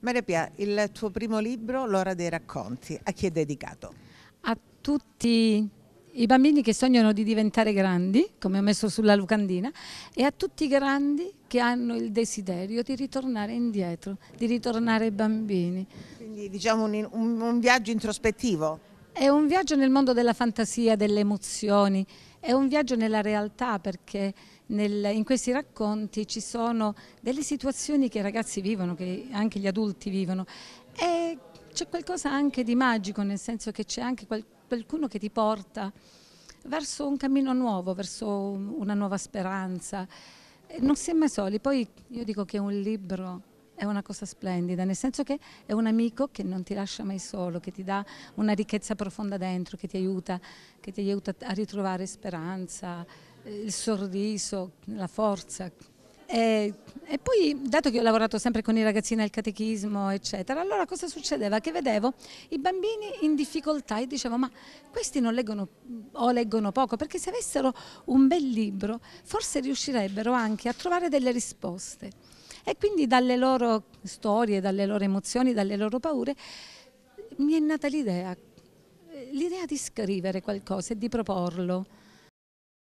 Maria Pia, il tuo primo libro, L'ora dei racconti, a chi è dedicato? A tutti i bambini che sognano di diventare grandi, come ho messo sulla lucandina, e a tutti i grandi che hanno il desiderio di ritornare indietro, di ritornare bambini. Quindi diciamo un, un, un viaggio introspettivo? È un viaggio nel mondo della fantasia, delle emozioni, è un viaggio nella realtà perché nel, in questi racconti ci sono delle situazioni che i ragazzi vivono, che anche gli adulti vivono e c'è qualcosa anche di magico, nel senso che c'è anche qualcuno che ti porta verso un cammino nuovo, verso una nuova speranza. Non si è mai soli, poi io dico che è un libro è una cosa splendida, nel senso che è un amico che non ti lascia mai solo, che ti dà una ricchezza profonda dentro, che ti aiuta, che ti aiuta a ritrovare speranza, eh, il sorriso, la forza. E, e, poi, dato che ho lavorato sempre con i ragazzini al catechismo, eccetera, allora cosa succedeva? Che vedevo i bambini in difficoltà e dicevo, ma questi non leggono o leggono poco, perché se avessero un bel libro forse riuscirebbero anche a trovare delle risposte e quindi dalle loro storie, dalle loro emozioni, dalle loro paure mi è nata l'idea, l'idea di scrivere qualcosa e di proporlo.